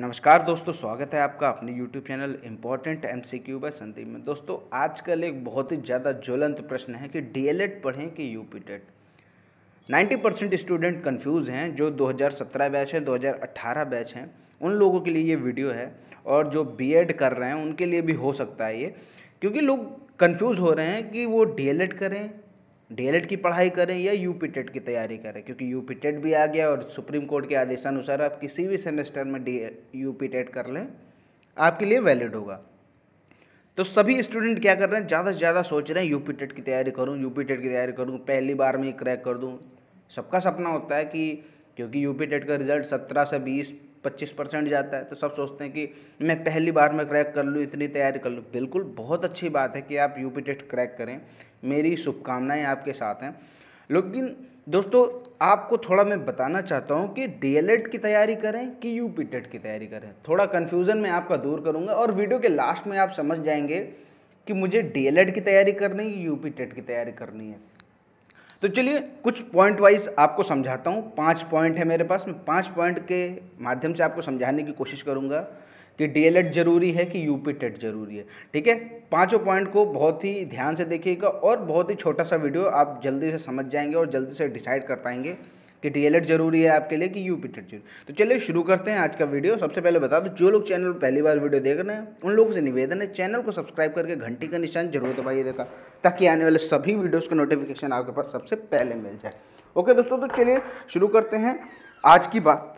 नमस्कार दोस्तों स्वागत है आपका अपने YouTube channel important M C Q by Sandeep में दोस्तों आजकल एक बहुत ही ज़्यादा ज्वलंत प्रश्न है कि एड पढ़ें कि U P TET ninety percent student confused हैं जो 2017 बैच हैं 2018 बैच हैं उन लोगों के लिए ये वीडियो है और जो एड कर रहे हैं उनके लिए भी हो सकता है ये क्योंकि लोग कन्फ्यूज़ हो रहे हैं कि वो डी करें डीएलएड की पढ़ाई करें या यूपी की तैयारी करें क्योंकि यूपी भी आ गया और सुप्रीम कोर्ट के आदेशानुसार आप किसी भी सेमेस्टर में डी यूपी कर लें आपके लिए वैलिड होगा तो सभी स्टूडेंट क्या कर रहे हैं ज़्यादा से ज़्यादा सोच रहे हैं यूपी की तैयारी करूँ यूपी की तैयारी करूँ पहली बार में ही क्रैक कर दूँ सबका सपना होता है कि क्योंकि यूपी का रिजल्ट सत्रह से बीस पच्चीस परसेंट जाता है तो सब सोचते हैं कि मैं पहली बार में क्रैक कर लूँ इतनी तैयारी कर लूँ बिल्कुल बहुत अच्छी बात है कि आप यू पी टेस्ट क्रैक करें मेरी शुभकामनाएँ आपके साथ हैं लेकिन दोस्तों आपको थोड़ा मैं बताना चाहता हूँ कि डी की तैयारी करें कि यू पी टेट की तैयारी करें थोड़ा कन्फ्यूज़न मैं आपका दूर करूँगा और वीडियो के लास्ट में आप समझ जाएंगे कि मुझे डी की तैयारी करनी है पी टेट की तैयारी करनी है तो चलिए कुछ पॉइंट वाइज आपको समझाता हूँ पाँच पॉइंट है मेरे पास मैं पाँच पॉइंट के माध्यम से आपको समझाने की कोशिश करूँगा कि डीएलएड जरूरी है कि यूपी टेट जरूरी है ठीक है पांचों पॉइंट को बहुत ही ध्यान से देखिएगा और बहुत ही छोटा सा वीडियो आप जल्दी से समझ जाएंगे और जल्दी से डिसाइड कर पाएंगे कि डीएलएड ज़रूरी है आपके लिए कि यू पी टेट जरूरी तो चलिए शुरू करते हैं आज का वीडियो सबसे पहले बता दो जो लोग चैनल पर पहली बार वीडियो देख रहे हैं उन लोगों से निवेदन है चैनल को सब्सक्राइब करके घंटी का निशान जरूर दबाइए देखा ताकि आने वाले सभी वीडियोज़ का नोटिफिकेशन आपके पास सबसे पहले मिल जाए ओके दोस्तों तो चलिए शुरू करते हैं आज की बात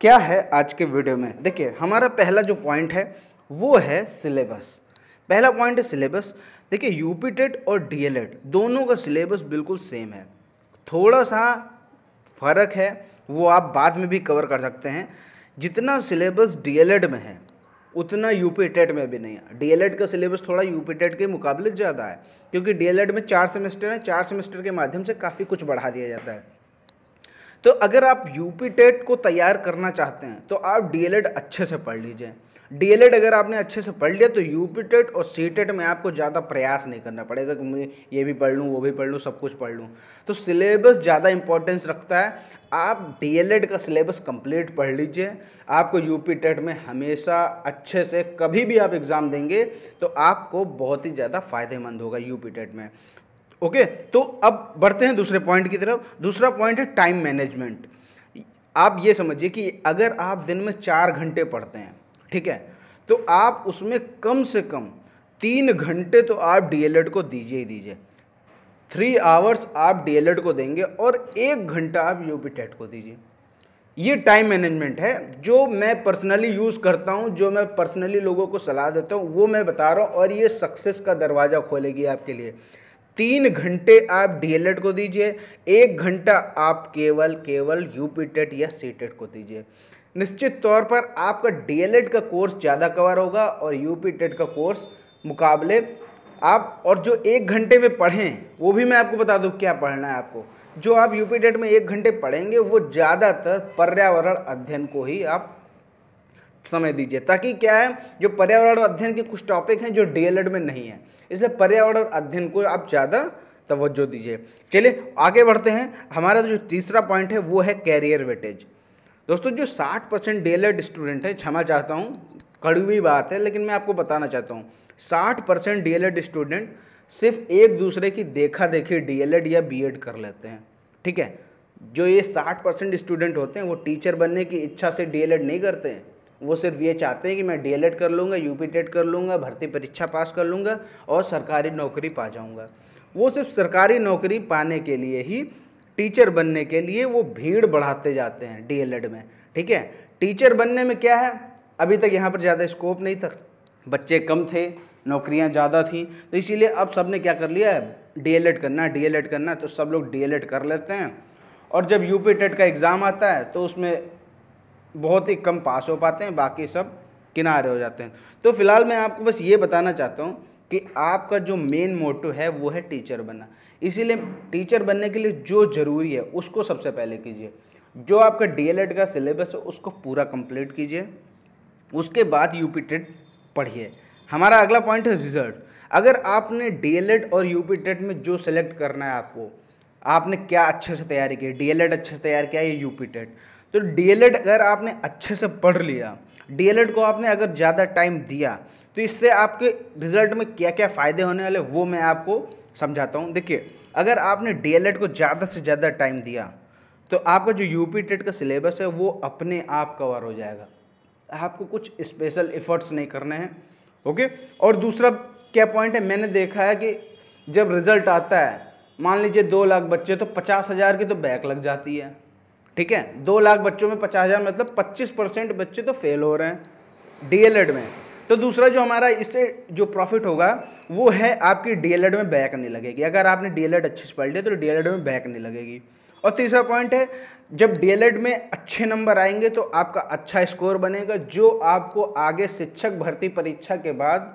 क्या है आज के वीडियो में देखिए हमारा पहला जो पॉइंट है वो है सिलेबस पहला पॉइंट है सिलेबस देखिए यूपीटेट और डीएलएड दोनों का सिलेबस बिल्कुल सेम है थोड़ा सा फ़र्क है वो आप बाद में भी कवर कर सकते हैं जितना सिलेबस डीएलएड में है उतना यूपी टेट में भी नहीं है डीएलएड का सिलेबस थोड़ा यूपी टेट के मुकाबले ज़्यादा है क्योंकि डीएलएड में चार सेमेस्टर है चार सेमेस्टर के माध्यम से काफ़ी कुछ बढ़ा दिया जाता है तो अगर आप यूपी टेट को तैयार करना चाहते हैं तो आप डीएलएड अच्छे से पढ़ लीजिए डीएलएड अगर आपने अच्छे से पढ़ लिया तो यूपी टेट और सी टेट में आपको ज़्यादा प्रयास नहीं करना पड़ेगा कि मैं ये भी पढ़ लूँ वो भी पढ़ लूँ सब कुछ पढ़ लूँ तो सिलेबस ज़्यादा इंपॉर्टेंस रखता है आप डीएलएड का सिलेबस कंप्लीट पढ़ लीजिए आपको यूपी टेट में हमेशा अच्छे से कभी भी आप एग्ज़ाम देंगे तो आपको बहुत ही ज़्यादा फ़ायदेमंद होगा यूपी टेट में ओके तो अब बढ़ते हैं दूसरे पॉइंट की तरफ दूसरा पॉइंट है टाइम मैनेजमेंट आप ये समझिए कि अगर आप दिन में चार घंटे पढ़ते हैं ठीक है तो आप उसमें कम से कम तीन घंटे तो आप डीएलएड को दीजिए ही दीजिए थ्री आवर्स आप डीएलएड को देंगे और एक घंटा आप यूपी टेट e को दीजिए ये टाइम मैनेजमेंट है जो मैं पर्सनली यूज़ करता हूँ जो मैं पर्सनली लोगों को सलाह देता हूँ वो मैं बता रहा हूँ और ये सक्सेस का दरवाज़ा खोलेगी आपके लिए तीन घंटे आप डीएलएड को दीजिए एक घंटा आप केवल केवल यूपी टेट या सी टेट को दीजिए निश्चित तौर पर आपका डीएलएड का कोर्स ज़्यादा कवर होगा और यूपी का कोर्स मुकाबले आप और जो एक घंटे में पढ़ें वो भी मैं आपको बता दूँ क्या पढ़ना है आपको जो आप यूपी टेट में एक घंटे पढ़ेंगे वो ज़्यादातर पर्यावरण अध्ययन को ही आप समय दीजिए ताकि क्या है जो पर्यावरण अध्ययन के कुछ टॉपिक हैं जो डीएलएड में नहीं है इसलिए पर्यावरण अध्ययन को आप ज़्यादा तवज्जो दीजिए चलिए आगे बढ़ते हैं हमारा जो तीसरा पॉइंट है वो है कैरियर वेटेज दोस्तों जो 60 परसेंट डी स्टूडेंट है क्षमा चाहता हूँ कड़वी बात है लेकिन मैं आपको बताना चाहता हूँ 60 परसेंट डी स्टूडेंट सिर्फ एक दूसरे की देखा देखी डीएलएड या बीएड कर लेते हैं ठीक है जो ये 60 परसेंट स्टूडेंट होते हैं वो टीचर बनने की इच्छा से डीएलएड नहीं करते हैं वो सिर्फ ये चाहते हैं कि मैं डी कर लूँगा यू कर लूँगा भर्ती परीक्षा पास कर लूँगा और सरकारी नौकरी पा जाऊँगा वो सिर्फ सरकारी नौकरी पाने के लिए ही टीचर बनने के लिए वो भीड़ बढ़ाते जाते हैं डीएलएड में ठीक है टीचर बनने में क्या है अभी तक यहाँ पर ज़्यादा स्कोप नहीं था बच्चे कम थे नौकरियाँ ज़्यादा थी तो इसीलिए अब सब ने क्या कर लिया है डीएलएड करना डीएलएड करना तो सब लोग डीएलएड कर लेते हैं और जब यूपी टेट का एग्ज़ाम आता है तो उसमें बहुत ही कम पास हो पाते हैं बाकी सब किनारे हो जाते हैं तो फिलहाल मैं आपको बस ये बताना चाहता हूँ कि आपका जो मेन मोटिव है वो है टीचर बनना इसीलिए टीचर बनने के लिए जो ज़रूरी है उसको सबसे पहले कीजिए जो आपका डी का सिलेबस है उसको पूरा कंप्लीट कीजिए उसके बाद यूपी टेट पढ़िए हमारा अगला पॉइंट है रिजल्ट अगर आपने डी और यूपी टेट में जो सेलेक्ट करना है आपको आपने क्या अच्छे से तैयारी की डीएलएड अच्छे से तैयार किया या यू टेट तो डीएलएड अगर आपने अच्छे से पढ़ लिया डीएलएड को आपने अगर ज़्यादा टाइम दिया तो इससे आपके रिजल्ट में क्या क्या फ़ायदे होने वाले वो मैं आपको समझाता हूँ देखिए अगर आपने डीएलएड को ज़्यादा से ज़्यादा टाइम दिया तो आपका जो यूपी टेट e का सिलेबस है वो अपने आप कवर हो जाएगा आपको कुछ स्पेशल एफर्ट्स नहीं करने हैं ओके और दूसरा क्या पॉइंट है मैंने देखा है कि जब रिज़ल्ट आता है मान लीजिए दो लाख बच्चे तो पचास हज़ार की तो बैक लग जाती है ठीक है दो लाख बच्चों में पचास हज़ार मतलब पच्चीस परसेंट बच्चे तो फेल हो रहे हैं डीएलएड में तो दूसरा जो हमारा इससे जो प्रॉफिट होगा वो है आपकी डीएलएड में बैक नहीं लगेगी अगर आपने डीएलएड अच्छे से पढ़ लिया तो डीएलएड में बैक नहीं लगेगी और तीसरा पॉइंट है जब डीएलएड में अच्छे नंबर आएंगे तो आपका अच्छा स्कोर बनेगा जो आपको आगे शिक्षक भर्ती परीक्षा के बाद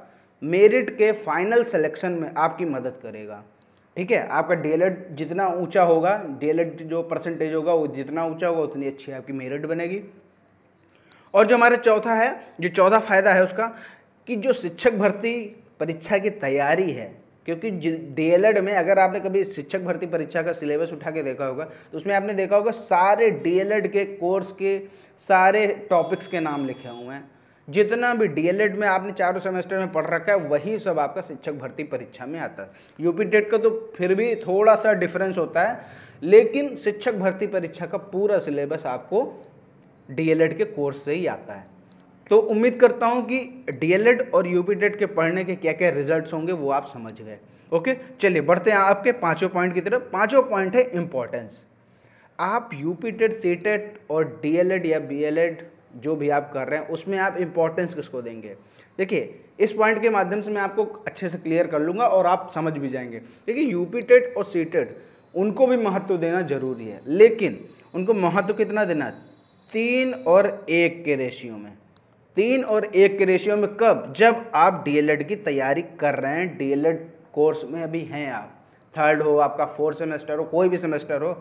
मेरिट के फाइनल सेलेक्शन में आपकी मदद करेगा ठीक है आपका डीएलएड जितना ऊंचा होगा डीएलएड जो परसेंटेज होगा वो जितना ऊंचा होगा उतनी अच्छी आपकी मेरिट बनेगी और जो हमारा चौथा है जो चौथा फायदा है उसका कि जो शिक्षक भर्ती परीक्षा की तैयारी है क्योंकि डीएलएड में अगर आपने कभी शिक्षक भर्ती परीक्षा का सिलेबस उठा के देखा होगा तो उसमें आपने देखा होगा सारे डीएलएड के कोर्स के सारे टॉपिक्स के नाम लिखे हुए हैं जितना भी डीएलएड में आपने चारों सेमेस्टर में पढ़ रखा है वही सब आपका शिक्षक भर्ती परीक्षा में आता है यूपी टेट का तो फिर भी थोड़ा सा डिफरेंस होता है लेकिन शिक्षक भर्ती परीक्षा का पूरा सिलेबस आपको डीएलएड के कोर्स से ही आता है तो उम्मीद करता हूँ कि डीएलएड और यूपी टेट के पढ़ने के क्या क्या रिजल्ट होंगे वो आप समझ गए ओके चलिए बढ़ते हैं आपके पाँचों पॉइंट की तरफ पाँचों पॉइंट है इम्पोर्टेंस आप यूपी टेट सी टेट और डीएलएड या बीएलएड जो भी आप कर रहे हैं उसमें आप इम्पोर्टेंस किसको देंगे देखिए इस पॉइंट के माध्यम से मैं आपको अच्छे से क्लियर कर लूँगा और आप समझ भी जाएंगे देखिए यूपी टेट और सी टेट उनको भी महत्व देना जरूरी है लेकिन उनको महत्व कितना देना तीन और एक के रेशियो में तीन और एक के रेशियो में कब जब आप डी की तैयारी कर रहे हैं डी कोर्स में अभी हैं आप थर्ड हो आपका फोर्थ सेमेस्टर हो कोई भी सेमेस्टर हो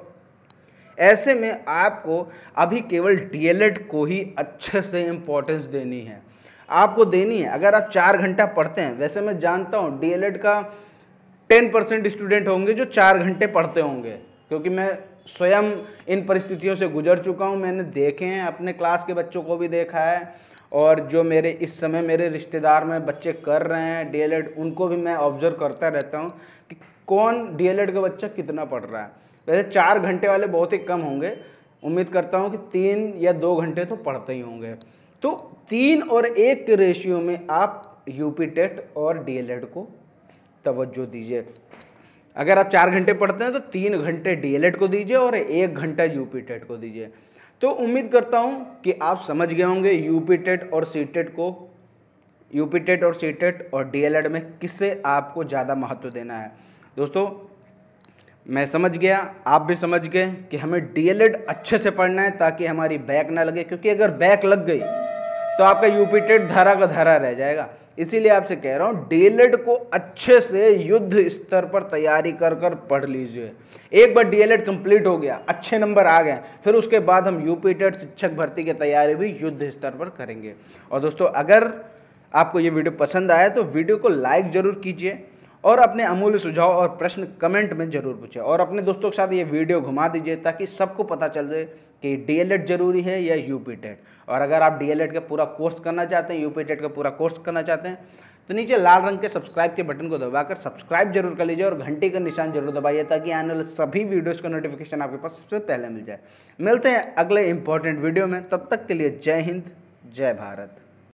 ऐसे में आपको अभी केवल डीएलएड को ही अच्छे से इम्पोर्टेंस देनी है आपको देनी है अगर आप चार घंटा पढ़ते हैं वैसे मैं जानता हूँ डीएलएड का टेन परसेंट स्टूडेंट होंगे जो चार घंटे पढ़ते होंगे क्योंकि मैं स्वयं इन परिस्थितियों से गुजर चुका हूँ मैंने देखे हैं अपने क्लास के बच्चों को भी देखा है और जो मेरे इस समय मेरे रिश्तेदार में बच्चे कर रहे हैं डीएलएड उनको भी मैं ऑब्जर्व करता रहता हूँ कि कौन डीएलएड का बच्चा कितना पढ़ रहा है वैसे चार घंटे वाले बहुत ही कम होंगे उम्मीद करता हूँ कि तीन या दो घंटे तो पढ़ते ही होंगे तो तीन और एक के रेशियो में आप यूपी टेट और डीएलएड को तवज्जो दीजिए अगर आप चार घंटे पढ़ते हैं तो तीन घंटे डीएलएड को दीजिए और एक घंटा यूपी टेट को दीजिए तो उम्मीद करता हूँ कि आप समझ गए होंगे यूपी टेट और सी टेट को यूपी टेट और सी टेट और डीएलएड में किससे आपको ज़्यादा महत्व देना है दोस्तों मैं समझ गया आप भी समझ गए कि हमें डी अच्छे से पढ़ना है ताकि हमारी बैक ना लगे क्योंकि अगर बैक लग गई तो आपका यूपीटेड धारा का धारा रह जाएगा इसीलिए आपसे कह रहा हूँ डी को अच्छे से युद्ध स्तर पर तैयारी कर कर पढ़ लीजिए एक बार डीएलएड कंप्लीट हो गया अच्छे नंबर आ गए फिर उसके बाद हम यू शिक्षक भर्ती की तैयारी भी युद्ध स्तर पर करेंगे और दोस्तों अगर आपको ये वीडियो पसंद आया तो वीडियो को लाइक ज़रूर कीजिए और अपने अमूल्य सुझाव और प्रश्न कमेंट में ज़रूर पूछें और अपने दोस्तों के साथ ये वीडियो घुमा दीजिए ताकि सबको पता चल जाए कि डीएलएड e जरूरी है या यूपी टेट e और अगर आप डीएलएड e का पूरा कोर्स करना चाहते हैं यूपी टेट का पूरा कोर्स करना चाहते हैं तो नीचे लाल रंग के सब्सक्राइब के बटन को दबाकर सब्सक्राइब जरूर कर लीजिए और घंटी का निशान जरूर दबाइए ताकि आने वाले सभी वीडियोस का नोटिफिकेशन आपके पास सबसे पहले मिल जाए मिलते हैं अगले इंपॉर्टेंट वीडियो में तब तक के लिए जय हिंद जय भारत